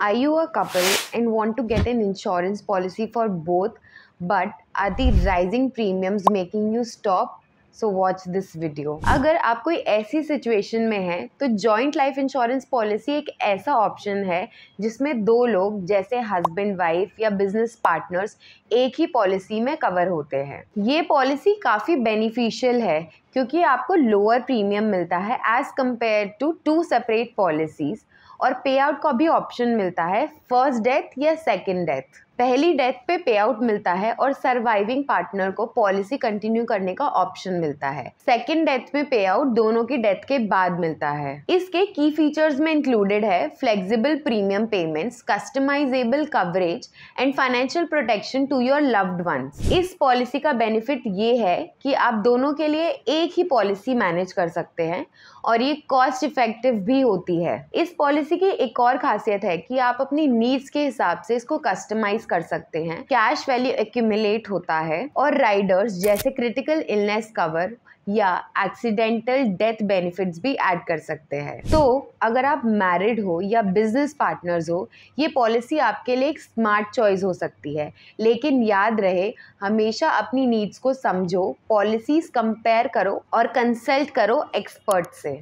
Are you a couple and want to get an insurance policy for both, but are the rising premiums making you stop? So watch this video अगर आप कोई ऐसी situation में हैं तो joint life insurance policy एक ऐसा option है जिसमें दो लोग जैसे हस्बैंड वाइफ या बिजनेस पार्टनर्स एक ही पॉलिसी में कवर होते हैं ये पॉलिसी काफ़ी बेनिफिशियल है क्योंकि आपको लोअर प्रीमियम मिलता है as compare to two separate policies और पे आउट का भी ऑप्शन मिलता है फर्स्ट डेथ या सेकेंड डेथ पहली डेथ पे पे आउट मिलता है और सर्वाइविंग पार्टनर को पॉलिसी कंटिन्यू करने का ऑप्शन मिलता है सेकेंड डेथ में पे आउट दोनों की डेथ के बाद मिलता है इसके की फीचर्स में इंक्लूडेड है flexible premium payments customisable coverage and financial protection to your loved ones इस पॉलिसी का बेनिफिट ये है कि आप दोनों के लिए एक ही पॉलिसी मैनेज कर सकते हैं और ये कॉस्ट इफेक्टिव भी होती है इस पॉलिसी की एक और खासियत है कि आप अपनी नीड्स के हिसाब से इसको कस्टमाइज कर सकते हैं कैश वैल्यू एक्यूमुलेट होता है और राइडर्स जैसे क्रिटिकल इलनेस कवर या एक्सीडेंटल डेथ बेनिफिट्स भी ऐड कर सकते हैं तो अगर आप मैरिड हो या बिजनेस पार्टनर्स हो ये पॉलिसी आपके लिए एक स्मार्ट चॉइस हो सकती है लेकिन याद रहे हमेशा अपनी नीड्स को समझो पॉलिसीज कंपेयर करो और कंसल्ट करो एक्सपर्ट से